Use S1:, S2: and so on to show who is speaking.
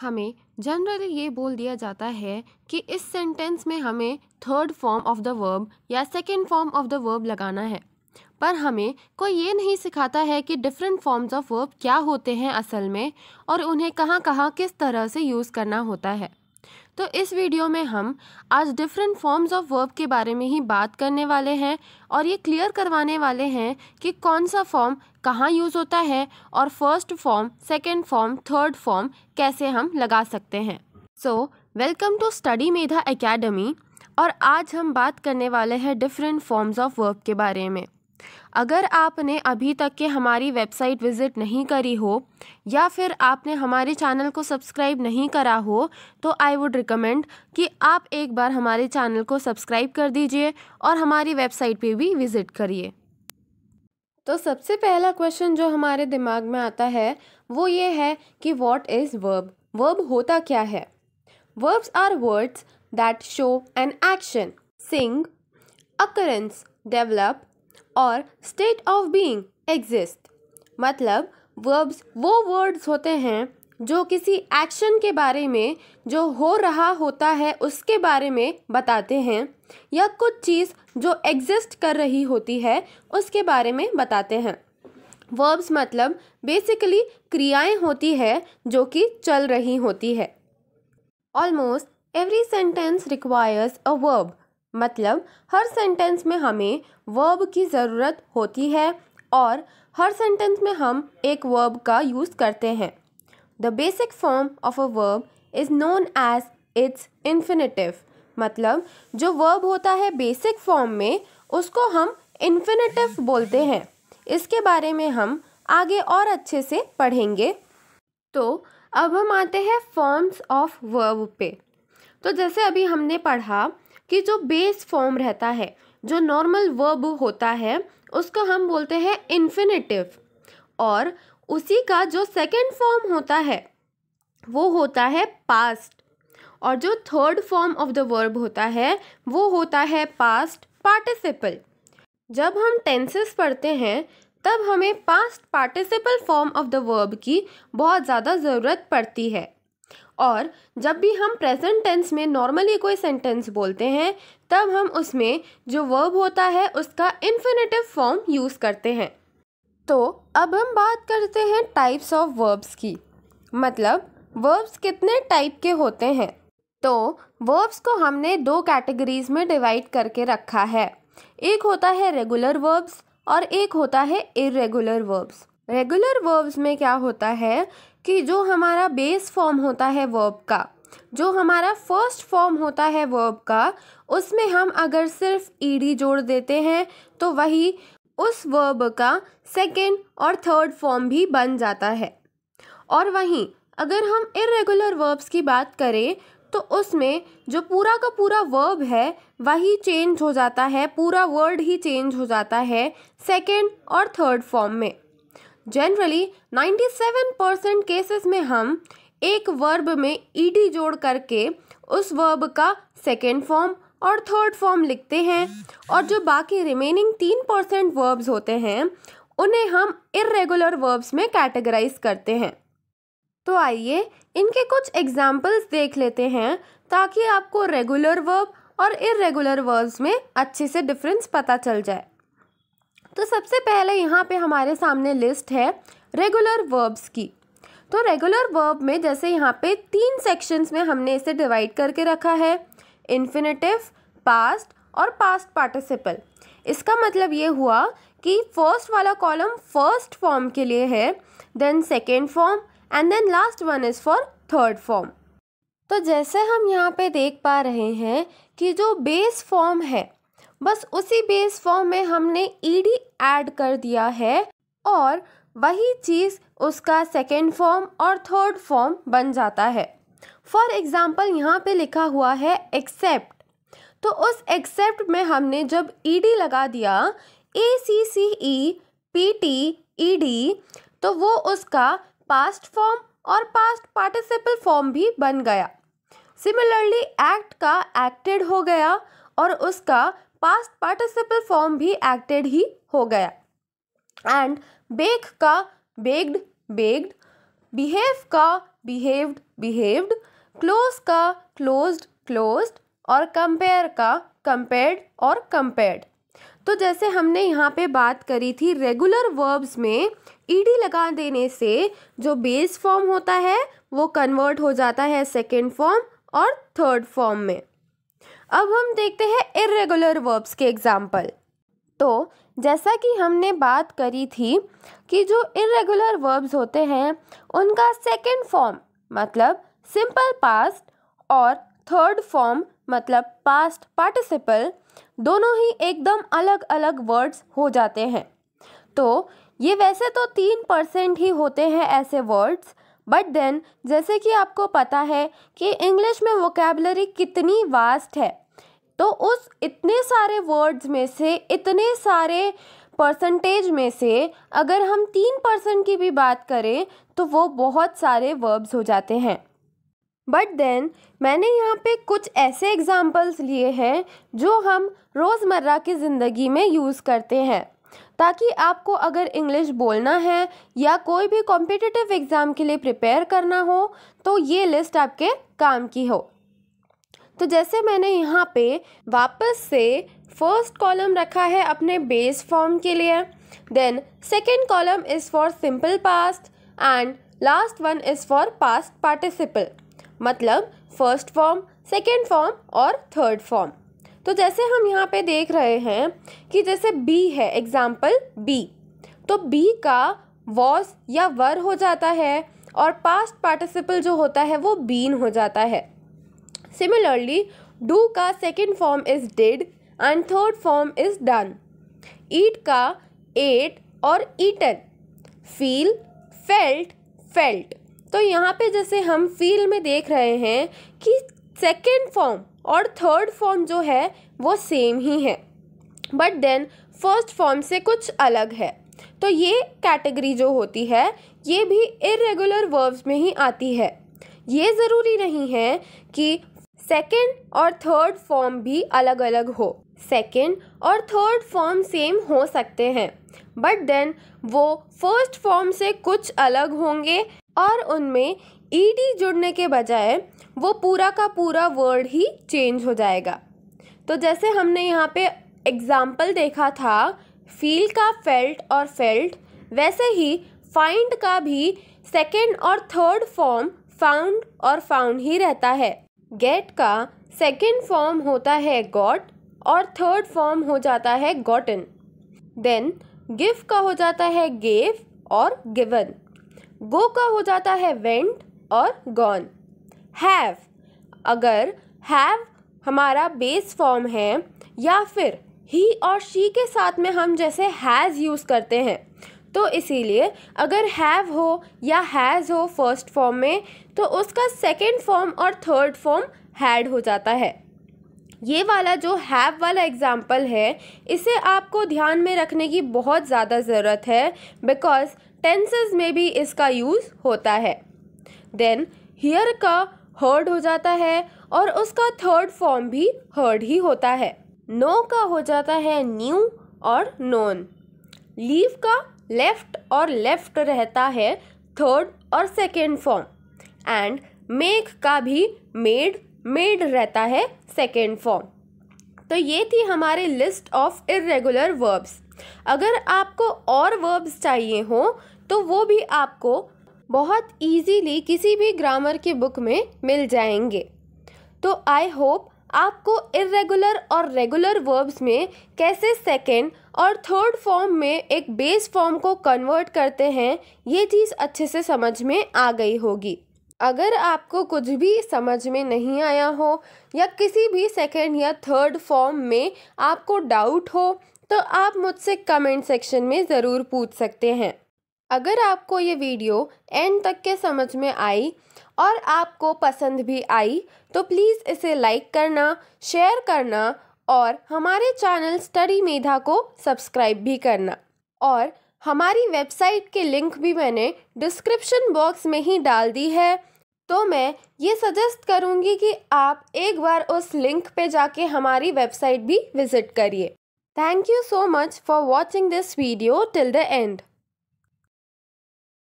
S1: हमें जनरली ये बोल दिया जाता है कि इस सेंटेंस में हमें third form of the verb या second form of the verb लगाना है पर हमें कोई ये नहीं सिखाता है कि डिफरेंट फॉर्म्स ऑफ वर्ब क्या होते हैं असल में और उन्हें कहाँ कहाँ किस तरह से यूज़ करना होता है तो इस वीडियो में हम आज डिफरेंट फॉर्म्स ऑफ वर्ब के बारे में ही बात करने वाले हैं और ये क्लियर करवाने वाले हैं कि कौन सा फॉर्म कहाँ यूज़ होता है और first form second form third form कैसे हम लगा सकते हैं so welcome to Study Medha Academy और आज हम बात करने वाले हैं डिफरेंट फॉर्म्स ऑफ वर्ब के बारे में अगर आपने अभी तक के हमारी वेबसाइट विज़िट नहीं करी हो या फिर आपने हमारे चैनल को सब्सक्राइब नहीं करा हो तो आई वुड रिकमेंड कि आप एक बार हमारे चैनल को सब्सक्राइब कर दीजिए और हमारी वेबसाइट पे भी विज़िट करिए तो सबसे पहला क्वेश्चन जो हमारे दिमाग में आता है वो ये है कि वॉट इज़ वर्ब वर्ब होता क्या है verbs are words that show an action sing occurrence develop और स्टेट ऑफ बीइंग एग्जिस्ट मतलब वर्ब्स वो वर्ड्स होते हैं जो किसी एक्शन के बारे में जो हो रहा होता है उसके बारे में बताते हैं या कुछ चीज़ जो एग्जिस्ट कर रही होती है उसके बारे में बताते हैं वर्ब्स मतलब बेसिकली क्रियाएं होती है जो कि चल रही होती है almost every sentence requires a verb मतलब हर सेंटेंस में हमें वर्ब की ज़रूरत होती है और हर सेंटेंस में हम एक वर्ब का यूज़ करते हैं the basic form of a verb is known as its infinitive मतलब जो वर्ब होता है बेसिक फॉर्म में उसको हम इन्फिनेटिव बोलते हैं इसके बारे में हम आगे और अच्छे से पढ़ेंगे तो अब हम आते हैं फॉर्म्स ऑफ वर्ब पे तो जैसे अभी हमने पढ़ा कि जो बेस फॉर्म रहता है जो नॉर्मल वर्ब होता है उसको हम बोलते हैं इन्फिनेटिव और उसी का जो सेकेंड फॉर्म होता है वो होता है पास्ट और जो third form of the verb होता है वो होता है पास्ट पार्टिसिपल जब हम टेंसेस पढ़ते हैं तब हमें past participle form of the verb की बहुत ज़्यादा ज़रूरत पड़ती है और जब भी हम प्रेजेंट टेंस में नॉर्मली कोई सेंटेंस बोलते हैं तब हम उसमें जो वर्ब होता है उसका इन्फिनेटिव फॉर्म यूज़ करते हैं तो अब हम बात करते हैं टाइप्स ऑफ वर्ब्स की मतलब वर्ब्स कितने टाइप के होते हैं तो वर्ब्स को हमने दो कैटेगरीज में डिवाइड करके रखा है एक होता है रेगुलर वर्ब्स और एक होता है इरेगुलर वर्ब्स रेगुलर वर्ब्स में क्या होता है कि जो हमारा बेस फॉर्म होता है वर्ब का जो हमारा फर्स्ट फॉर्म होता है वर्ब का उसमें हम अगर सिर्फ ईडी जोड़ देते हैं तो वही उस वर्ब का सेकेंड और थर्ड फॉर्म भी बन जाता है और वहीं अगर हम इरेगुलर वर्ब्स की बात करें तो उसमें जो पूरा का पूरा वर्ब है वही चेंज हो जाता है पूरा वर्ड ही चेंज हो जाता है सेकेंड और थर्ड फॉर्म में जनरली 97 परसेंट केसेस में हम एक वर्ब में ईडी जोड़ करके उस वर्ब का सेकेंड फॉर्म और थर्ड फॉर्म लिखते हैं और जो बाकी रिमेनिंग तीन परसेंट वर्ब्स होते हैं उन्हें हम इरेगुलर वर्ब्स में कैटेगराइज करते हैं तो आइए इनके कुछ एग्जाम्पल्स देख लेते हैं ताकि आपको रेगुलर वर्ब और इरेगुलर वर्ब्स में अच्छे से डिफरेंस पता चल जाए तो सबसे पहले यहाँ पे हमारे सामने लिस्ट है रेगुलर वर्ब्स की तो रेगुलर वर्ब में जैसे यहाँ पे तीन सेक्शंस में हमने इसे डिवाइड करके रखा है इन्फिनेटिव पास्ट और पास्ट पार्टिसिपल इसका मतलब ये हुआ कि फर्स्ट वाला कॉलम फर्स्ट फॉर्म के लिए है then second form and then last one is for third form तो जैसे हम यहाँ पे देख पा रहे हैं कि जो बेस फॉर्म है बस उसी बेस फॉर्म में हमने ईडी ऐड कर दिया है और वही चीज़ उसका सेकेंड फॉर्म और थर्ड फॉर्म बन जाता है फॉर एग्ज़ाम्पल यहाँ पे लिखा हुआ है एक्सेप्ट तो उस एक्सेप्ट में हमने जब ई डी लगा दिया A C C E P T E D तो वो उसका पास्ट फॉर्म और पास्ट पार्टिसिपल फॉर्म भी बन गया सिमिलरली एक्ट का एक्टेड हो गया और उसका पास्ट पार्टिसिपल फॉर्म भी एक्टेड ही हो गया एंड बेक का बेग्ड बेग्ड बिहेव का बिहेव्ड बिहेव्ड क्लोज का क्लोज्ड क्लोज्ड और कंपेयर का कंपेयर्ड और कंपेयर्ड तो जैसे हमने यहाँ पे बात करी थी रेगुलर वर्ब्स में ईडी लगा देने से जो बेस फॉर्म होता है वो कन्वर्ट हो जाता है सेकेंड फॉर्म और थर्ड फॉर्म में अब हम देखते हैं इरेगुलर वर्ब्स के एग्जाम्पल तो जैसा कि हमने बात करी थी कि जो इरेगुलर वर्ब्स होते हैं उनका सेकेंड फॉर्म मतलब सिंपल पास्ट और थर्ड फॉर्म मतलब पास्ट पार्टिसिपल दोनों ही एकदम अलग अलग वर्ड्स हो जाते हैं तो ये वैसे तो तीन परसेंट ही होते हैं ऐसे वर्ड्स बट देन जैसे कि आपको पता है कि इंग्लिश में वोकेबलरी कितनी वास्ट है तो उस इतने सारे वर्ड्स में से इतने सारे परसेंटेज में से अगर हम तीन परसेंट की भी बात करें तो वो बहुत सारे वर्ब्स हो जाते हैं बट देन मैंने यहाँ पे कुछ ऐसे एग्ज़ाम्पल्स लिए हैं जो हम रोज़मर्रा की ज़िंदगी में यूज़ करते हैं ताकि आपको अगर इंग्लिश बोलना है या कोई भी कॉम्पिटिटिव एग्ज़ाम के लिए प्रिपेयर करना हो तो ये लिस्ट आपके काम की हो तो जैसे मैंने यहाँ पे वापस से फर्स्ट कॉलम रखा है अपने बेस फॉर्म के लिए then second column is for simple past and last one is for past participle मतलब फर्स्ट फॉर्म सेकेंड फॉर्म और थर्ड फॉर्म तो जैसे हम यहाँ पे देख रहे हैं कि जैसे बी है एग्जाम्पल बी तो बी का वॉस या वर हो जाता है और पास्ट पार्टिसिपल जो होता है वो बीन हो जाता है सिमिलरली डू का second form is did and third form is done eat का एट और ईटन फील फेल्ट फेल्ट तो यहाँ पे जैसे हम फील में देख रहे हैं कि सेकेंड फॉर्म और थर्ड फॉर्म जो है वो सेम ही है बट देन फर्स्ट फॉर्म से कुछ अलग है तो ये कैटेगरी जो होती है ये भी इरेगुलर वर्ब्स में ही आती है ये ज़रूरी नहीं है कि सेकेंड और थर्ड फॉर्म भी अलग अलग हो सेकेंड और थर्ड फॉर्म सेम हो सकते हैं बट देन वो फर्स्ट फॉर्म से कुछ अलग होंगे और उनमें ईडी e जुड़ने के बजाय वो पूरा का पूरा वर्ड ही चेंज हो जाएगा तो जैसे हमने यहाँ पे एग्ज़ाम्पल देखा था फील का फेल्ट और फेल्ट वैसे ही फाइंड का भी सेकेंड और थर्ड फॉर्म फाउंड और फाउंड ही रहता है गेट का सेकेंड फॉर्म होता है गॉट और थर्ड फॉर्म हो जाता है गॉटन देन गिव का हो जाता है गेव और गिवन गो का हो जाता है वेंट और गॉन हैव अगर हैव हमारा बेस फॉर्म है या फिर ही और शी के साथ में हम जैसे हैज़ यूज़ करते हैं तो इसीलिए अगर हैव हो या हैज़ हो फर्स्ट फॉर्म में तो उसका सेकेंड फॉर्म और थर्ड फॉर्म हैड हो जाता है ये वाला जो हैव वाला एग्ज़ाम्पल है इसे आपको ध्यान में रखने की बहुत ज़्यादा ज़रूरत है बिकॉज़ टेंसेस में भी इसका यूज़ होता है देन हियर का हर्ड हो जाता है और उसका थर्ड फॉर्म भी हर्ड ही होता है नो का हो जाता है न्यू और नोन लीव का लेफ्ट और लेफ्ट रहता है थर्ड और सेकेंड फॉर्म एंड मेक का भी मेड मेड रहता है सेकेंड फॉर्म तो ये थी हमारे लिस्ट ऑफ इरेगुलर वर्ब्स अगर आपको और वर्ब्स चाहिए हो तो वो भी आपको बहुत ईजीली किसी भी ग्रामर के बुक में मिल जाएंगे तो आई होप आपको इरेगुलर और रेगुलर वर्ब्स में कैसे सेकेंड और थर्ड फॉर्म में एक बेस फॉर्म को कन्वर्ट करते हैं ये चीज़ अच्छे से समझ में आ गई होगी अगर आपको कुछ भी समझ में नहीं आया हो या किसी भी सेकेंड या थर्ड फॉर्म में आपको डाउट हो तो आप मुझसे कमेंट सेक्शन में ज़रूर पूछ सकते हैं अगर आपको ये वीडियो एंड तक के समझ में आई और आपको पसंद भी आई तो प्लीज़ इसे लाइक करना शेयर करना और हमारे चैनल स्टडी मेधा को सब्सक्राइब भी करना और हमारी वेबसाइट के लिंक भी मैंने डिस्क्रिप्शन बॉक्स में ही डाल दी है तो मैं ये सजेस्ट करूँगी कि आप एक बार उस लिंक पे जाके हमारी वेबसाइट भी विज़िट करिए thank you so much for watching this video till the and